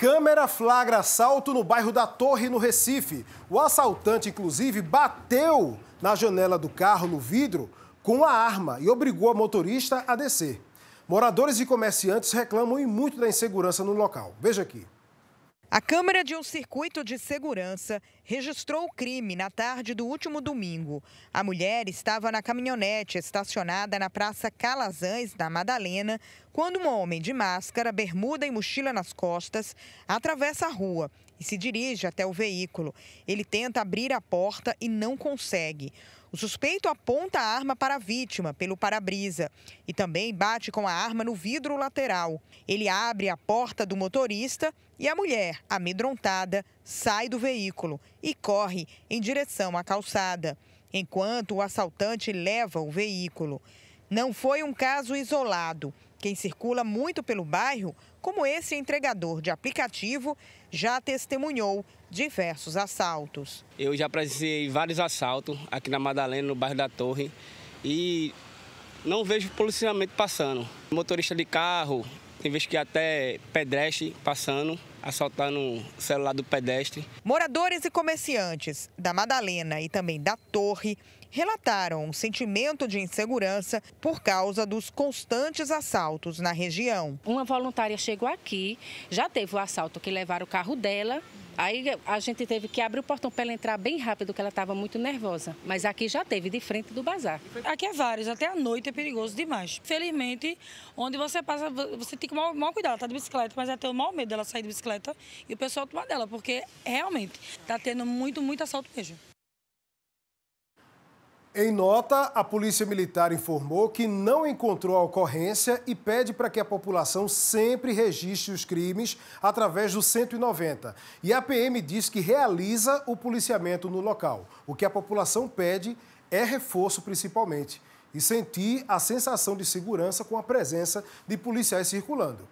Câmera flagra assalto no bairro da Torre, no Recife. O assaltante, inclusive, bateu na janela do carro, no vidro, com a arma e obrigou a motorista a descer. Moradores e comerciantes reclamam e muito da insegurança no local. Veja aqui. A câmera de um circuito de segurança registrou o crime na tarde do último domingo. A mulher estava na caminhonete estacionada na Praça Calazans, na Madalena, quando um homem de máscara, bermuda e mochila nas costas atravessa a rua e se dirige até o veículo. Ele tenta abrir a porta e não consegue. O suspeito aponta a arma para a vítima, pelo para-brisa, e também bate com a arma no vidro lateral. Ele abre a porta do motorista e a mulher, amedrontada, sai do veículo e corre em direção à calçada, enquanto o assaltante leva o veículo. Não foi um caso isolado. Quem circula muito pelo bairro, como esse entregador de aplicativo, já testemunhou diversos assaltos. Eu já presenciei vários assaltos aqui na Madalena, no bairro da Torre, e não vejo policiamento passando. Motorista de carro, tem vezes que até pedestre passando, assaltando o celular do pedestre. Moradores e comerciantes da Madalena e também da Torre relataram um sentimento de insegurança por causa dos constantes assaltos na região. Uma voluntária chegou aqui, já teve o assalto que levaram o carro dela, Aí a gente teve que abrir o portão para ela entrar bem rápido, porque ela estava muito nervosa. Mas aqui já teve, de frente do bazar. Aqui é vários, até à noite é perigoso demais. Felizmente, onde você passa, você tem que tomar o maior cuidado, tá de bicicleta, mas é ter o maior medo dela sair de bicicleta e o pessoal tomar dela, porque realmente tá tendo muito, muito assalto mesmo. Em nota, a Polícia Militar informou que não encontrou a ocorrência e pede para que a população sempre registre os crimes através do 190. E a PM diz que realiza o policiamento no local. O que a população pede é reforço, principalmente, e sentir a sensação de segurança com a presença de policiais circulando.